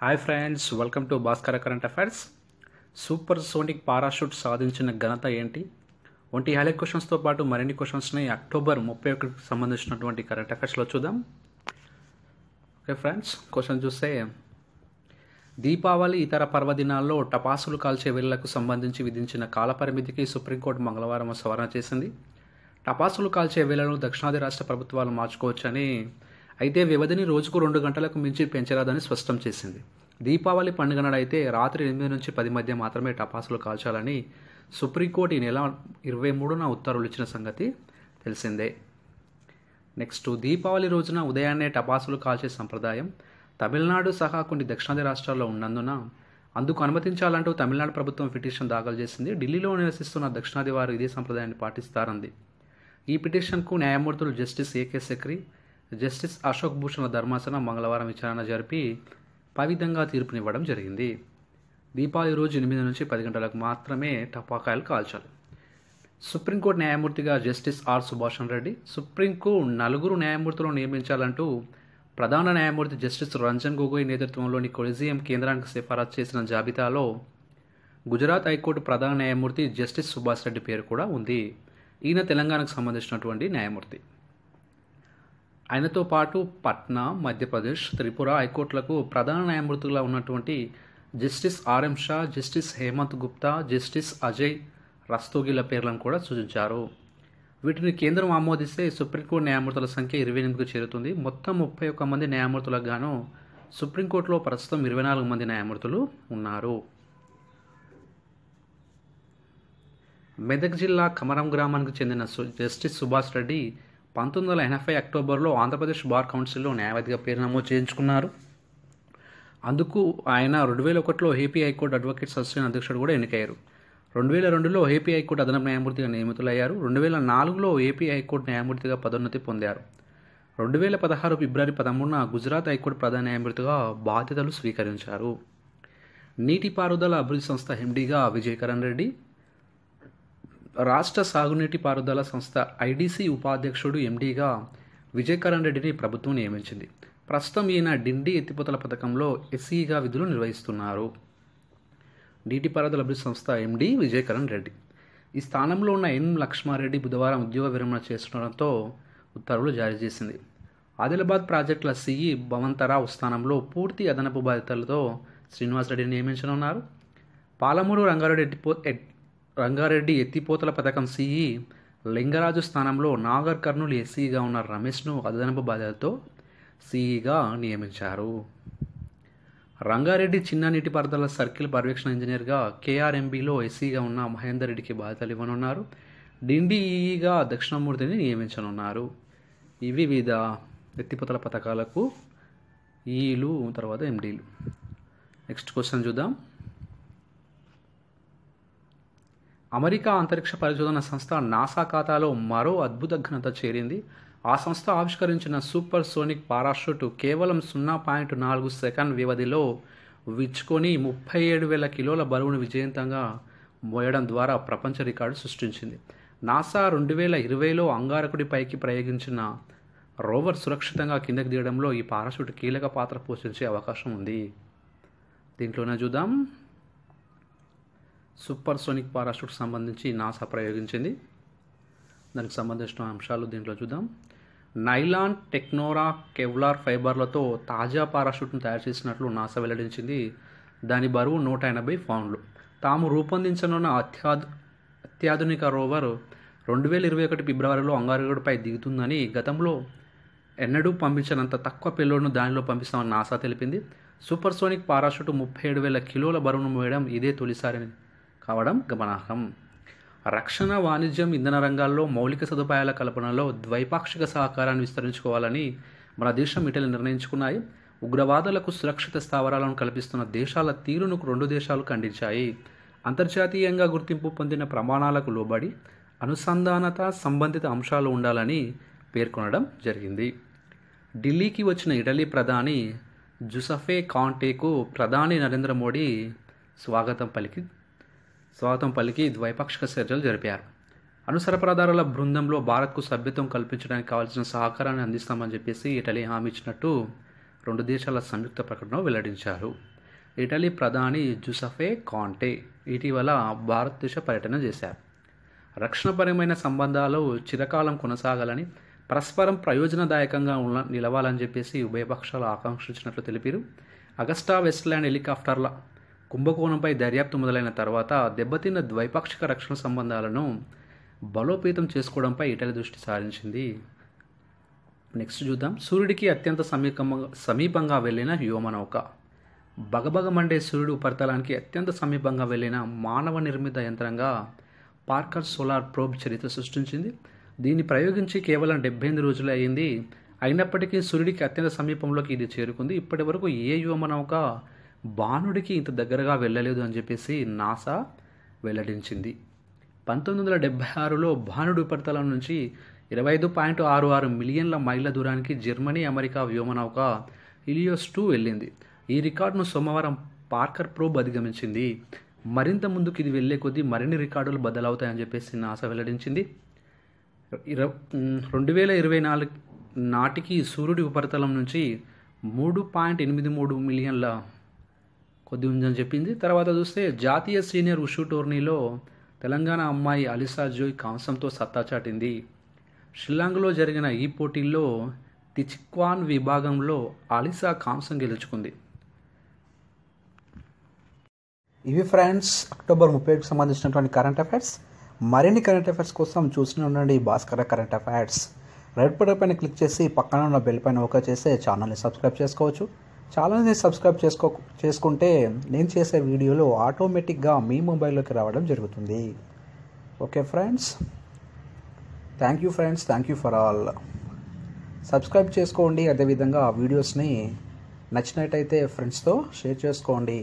hi friends welcome to Bhaskara current affairs supersonic parachute సాధించిన ఘనత ఏంటి వంటి హైలైట్ క్వశ్చన్స్తో పాటు మరిన్ని క్వశ్చన్స్ని అక్టోబర్ ముప్పై ఒకటికి సంబంధించినటువంటి కరెంట్ అఫైర్స్లో చూద్దాం ఓకే ఫ్రెండ్స్ క్వశ్చన్ చూస్తే దీపావళి ఇతర పర్వదినాల్లో టపాసులు కాల్చే వేళ్లకు సంబంధించి విధించిన కాలపరిమితికి సుప్రీంకోర్టు మంగళవారం సవరణ చేసింది టపాసులు కాల్చే వేళ్లను దక్షిణాది రాష్ట్ర ప్రభుత్వాలు మార్చుకోవచ్చని అయితే వ్యవధిని రోజుకు రెండు గంటలకు మించి పెంచరాదని స్పష్టం చేసింది దీపావళి పండుగ నాడైతే రాత్రి ఎనిమిది నుంచి పది మధ్య మాత్రమే టపాసులు కాల్చాలని సుప్రీంకోర్టు ఈ నెల ఇరవై మూడున ఉత్తర్వులు ఇచ్చిన సంగతి తెలిసిందే నెక్స్ట్ దీపావళి రోజున ఉదయాన్నే టపాసులు కాల్చే సంప్రదాయం తమిళనాడు సహా కొన్ని దక్షిణాది రాష్ట్రాల్లో ఉన్నందున అందుకు అనుమతించాలంటూ తమిళనాడు ప్రభుత్వం పిటిషన్ దాఖలు చేసింది ఢిల్లీలో నివసిస్తున్న దక్షిణాది వారు ఇదే సంప్రదాయాన్ని పాటిస్తారంది ఈ పిటిషన్కు న్యాయమూర్తులు జస్టిస్ ఏకే సెక్రీ జస్టిస్ అశోక్ భూషణ ధర్మాసనం మంగళవారం విచారణ జరిపి పవిధంగా తీర్పునివ్వడం జరిగింది దీపావళి రోజు ఎనిమిది నుంచి పది గంటలకు మాత్రమే టపాకాయలు కాల్చాలి సుప్రీంకోర్టు న్యాయమూర్తిగా justice R Subhash Reddy supreme court నలుగురు న్యాయమూర్తులను నియమించాలంటూ ప్రధాన న్యాయమూర్తి జస్టిస్ రంజన్ గొగోయ్ నేతృత్వంలోని కొలిజియం కేంద్రానికి సిఫారసు చేసిన జాబితాలో గుజరాత్ హైకోర్టు ప్రధాన న్యాయమూర్తి జస్టిస్ సుభాష్ రెడ్డి పేరు కూడా ఉంది ఈయన తెలంగాణకు సంబంధించినటువంటి న్యాయమూర్తి ఆయనతో పాటు పట్నా మధ్యప్రదేశ్ త్రిపుర హైకోర్టులకు ప్రధాన న్యాయమూర్తులుగా ఉన్నటువంటి justice R M Shah justice Hemant Gupta justice Ajay రస్తోగిల పేర్లను కూడా సూచించారు వీటిని కేంద్రం ఆమోదిస్తే సుప్రీంకోర్టు న్యాయమూర్తుల సంఖ్య ఇరవై ఎనిమిదికి చేరుతుంది మొత్తం ముప్పై ఒక్క మంది న్యాయమూర్తులకు గాను సుప్రీంకోర్టులో ప్రస్తుతం ఇరవై నాలుగు మంది న్యాయమూర్తులు ఉన్నారు మెదక్ జిల్లా కమరం గ్రామానికి చెందిన జస్టిస్ సుభాష్ రెడ్డి పంతొమ్మిది వందల ఎనభై అక్టోబర్లో ఆంధ్రప్రదేశ్ బార్ కౌన్సిల్లో న్యాయవాదిగా పేరు నమోదు చేయించుకున్నారు అందుకు ఆయన రెండు వేల ఒకటిలో ఏపీ హైకోర్టు అడ్వకేట్ అసోసియేషన్ అధ్యక్షుడు కూడా ఎన్నికయ్యారు రెండు వేల రెండులో ఏపీ హైకోర్టు అదనపు న్యాయమూర్తిగా నియమితులయ్యారు రెండు వేల నాలుగులో ఏపీ హైకోర్టు న్యాయమూర్తిగా పదోన్నతి పొందారు రెండు వేల పదహారు ఫిబ్రవరి పదమూడున గుజరాత్ హైకోర్టు ప్రధాన న్యాయమూర్తిగా బాధ్యతలు స్వీకరించారు నీటిపారుదల అభివృద్ధి సంస్థ ఎండీగా విజయకరణ్ రెడ్డి రాష్ట్ర సాగునీటి పారుదల సంస్థ ఐడిసి ఉపాధ్యక్షుడు ఎండీగా విజయకరణ్ రెడ్డిని ప్రభుత్వం నియమించింది ప్రస్తుతం ఈయన డిండి ఎత్తిపోతల పథకంలో ఎస్సీగా విధులు నిర్వహిస్తున్నారు నీటి పారుదల అభివృద్ధి సంస్థ ఎండీ విజయకరణ్ రెడ్డి ఈ స్థానంలో ఉన్న ఎన్ లక్ష్మారెడ్డి బుధవారం ఉద్యోగ విరమణ చేస్తుండటంతో ఉత్తర్వులు జారీ చేసింది ఆదిలాబాద్ ప్రాజెక్టుల సిఈ భవంతరావు స్థానంలో పూర్తి అదనపు బాధ్యతలతో శ్రీనివాసరెడ్డిని నియమించనున్నారు పాలమూరు రంగారెడ్డి రంగారెడ్డి ఎత్తిపోతల పథకం సీఈ లింగరాజు స్థానంలో నాగర్ కర్నూలు ఎస్సీగా ఉన్న రమేష్ను అదనపు బాధ్యతతో సీఈగా నియమించారు రంగారెడ్డి చిన్న నీటిపారుదల సర్కిల్ పర్యవేక్షణ ఇంజనీర్గా కేఆర్ఎంబీలో ఎస్సీగా ఉన్న మహేందర్ రెడ్డికి బాధ్యతలు ఇవ్వనున్నారు డిండిఈగా దక్షిణమూర్తిని నియమించనున్నారు ఇవి వివిధ ఎత్తిపోతల పథకాలకు ఈలు తర్వాత ఎండీలు నెక్స్ట్ క్వశ్చన్ చూద్దాం అమెరికా అంతరిక్ష పరిశోధన సంస్థ నాసా ఖాతాలో మరో అద్భుత ఘనత చేరింది ఆ సంస్థ ఆవిష్కరించిన సూపర్ సోనిక్ పారాషూట్ కేవలం సున్నా పాయింట్ నాలుగు సెకండ్ వ్యవధిలో విచ్చుకొని ముప్పై ఏడు వేల కిలోల బరువును విజయంతంగా మోయడం ద్వారా ప్రపంచ రికార్డు సృష్టించింది నాసా రెండు వేల ఇరవైలో అంగారకుడిపైకి ప్రయోగించిన రోవర్ సురక్షితంగా కిందకి దిగడంలో ఈ పారాషూట్ కీలక పాత్ర పోషించే అవకాశం ఉంది దీంట్లోనే చూద్దాం సూపర్ సోనిక్ పారాషూట్ సంబంధించి నాసా ప్రయోగించింది దానికి సంబంధించిన అంశాలు దీంట్లో చూద్దాం నైలాన్ టెక్నోరా కెవ్లార్ ఫైబర్లతో తాజా పారాషూట్ను తయారు చేసినట్లు నాసా వెల్లడించింది దాని బరువు నూట ఎనభై పౌండ్లు తాము రూపొందించనున్న అత్యాధు అత్యాధునిక రోవర్ రెండు వేల ఇరవై ఒకటి ఫిబ్రవరిలో అంగారగుడిపై దిగుతుందని గతంలో ఎన్నడూ పంపించినంత తక్కువ పిల్లోడ్ను దానిలో పంపిస్తామని నాసా తెలిపింది సూపర్ సోనిక్ పారాషూట్ ముప్పై ఏడు వేల కిలోల బరువును మోయడం ఇదే తొలిసారి కావడం గమనార్హం రక్షణ వాణిజ్యం ఇంధన రంగాల్లో మౌలిక సదుపాయాల కల్పనలో ద్వైపాక్షిక సహకారాన్ని విస్తరించుకోవాలని మన దేశం ఇటలీ నిర్ణయించుకున్నాయి ఉగ్రవాదులకు సురక్షిత స్థావరాలను కల్పిస్తున్న దేశాల తీరును రెండు దేశాలు ఖండించాయి అంతర్జాతీయంగా గుర్తింపు పొందిన ప్రమాణాలకు లోబడి అనుసంధానత సంబంధిత అంశాలు ఉండాలని పేర్కొనడం జరిగింది ఢిల్లీకి వచ్చిన ఇటలీ ప్రధాని జుసఫే కాంటేకు ప్రధాని నరేంద్ర మోడీ స్వాగతం పలికి స్వాగతం పలికి ద్వైపాక్షిక చర్చలు జరిపారు అనుసరపరదారుల బృందంలో భారత్కు సభ్యత్వం కల్పించడానికి కావాల్సిన సహకారాన్ని అందిస్తామని చెప్పేసి ఇటలీ హామీ ఇచ్చినట్టు రెండు దేశాల సంయుక్త ప్రకటన వెల్లడించారు ఇటలీ ప్రధాని జుసఫే కాంటే ఇటీవల భారతదేశ పర్యటన చేశారు రక్షణపరమైన సంబంధాలు చిరకాలం కొనసాగాలని పరస్పరం ప్రయోజనదాయకంగా ఉన్న నిలవాలని చెప్పేసి ఉభయపక్షాలు ఆకాంక్షించినట్లు తెలిపారు అగస్టా వెస్ట్ల్యాండ్ హెలికాప్టర్ల కుంభకోణంపై దర్యాప్తు మొదలైన తర్వాత దెబ్బతిన్న ద్వైపాక్షిక రక్షణ సంబంధాలను బలోపేతం చేసుకోవడంపై ఇటలీ దృష్టి సారించింది నెక్స్ట్ చూద్దాం సూర్యుడికి అత్యంత సమీపంగా సమీపంగా వెళ్ళిన వ్యోమనౌక బగబగమండే సూర్యుడు ఉపరితలానికి అత్యంత సమీపంగా వెళ్ళిన మానవ నిర్మిత యంత్రంగా పార్కర్ సోలార్ ప్రోబ్ చరిత్ర సృష్టించింది దీన్ని ప్రయోగించి కేవలం డెబ్బై ఎనిమిది రోజులు అయింది అయినప్పటికీ సూర్యుడికి అత్యంత సమీపంలోకి ఇది చేరుకుంది ఇప్పటి వరకు ఏ వ్యోమనౌక బాణుడికి ఇంత దగ్గరగా వెళ్ళలేదు అని చెప్పేసి నాసా వెల్లడించింది పంతొమ్మిది వందల డెబ్బై ఆరులో భానుడు ఉపరితలం నుంచి ఇరవై ఐదు పాయింట్ ఆరు ఆరు మిలియన్ల మైళ్ళ దూరానికి జర్మనీ అమెరికా వ్యోమనౌక ఇలియోస్ టూ వెళ్ళింది ఈ రికార్డును సోమవారం పార్కర్ ప్రోబ్ అధిగమించింది మరింత ముందుకు ఇది వెళ్ళే కొద్దీ మరిన్ని రికార్డులు బదలవుతాయని చెప్పేసి నాసా వెల్లడించింది రెండు వేల ఇరవై నాలుగు నాటికి సూర్యుడి ఉపరితలం నుంచి మూడు పాయింట్ ఎనిమిది మూడు మిలియన్ల కొద్ది ఉందని చెప్పింది తర్వాత చూస్తే జాతీయ సీనియర్ ఉషు టోర్నీలో తెలంగాణ అమ్మాయి అలిసా జోయ్ కాంసంతో సత్తా చాటింది షిల్లాంగ్లో జరిగిన ఈ పోటీల్లో తిచిక్వాన్ విభాగంలో అలిసా కాంసం గెలుచుకుంది ఇవి ఫ్రెండ్స్ అక్టోబర్ ముప్పైకి సంబంధించినటువంటి కరెంట్ అఫైర్స్ మరిన్ని కరెంట్ అఫైర్స్ కోసం చూస్తూనే ఉండండి Bhaskara current affairs red button పైన క్లిక్ చేసి పక్కన ఉన్న బెల్ పైన ఓకే చేస్తే ఛానల్ని సబ్స్క్రైబ్ చేసుకోవచ్చు ఛానల్ని సబ్స్క్రైబ్ చేసుకో చేసుకుంటే నేను చేసే వీడియోలు ఆటోమేటిక్గా మీ మొబైల్లోకి రావడం జరుగుతుంది okay friends thank you friends thank you for all subscribe చేసుకోండి అదేవిధంగా ఆ వీడియోస్ని నచ్చినట్టయితే ఫ్రెండ్స్తో షేర్ చేసుకోండి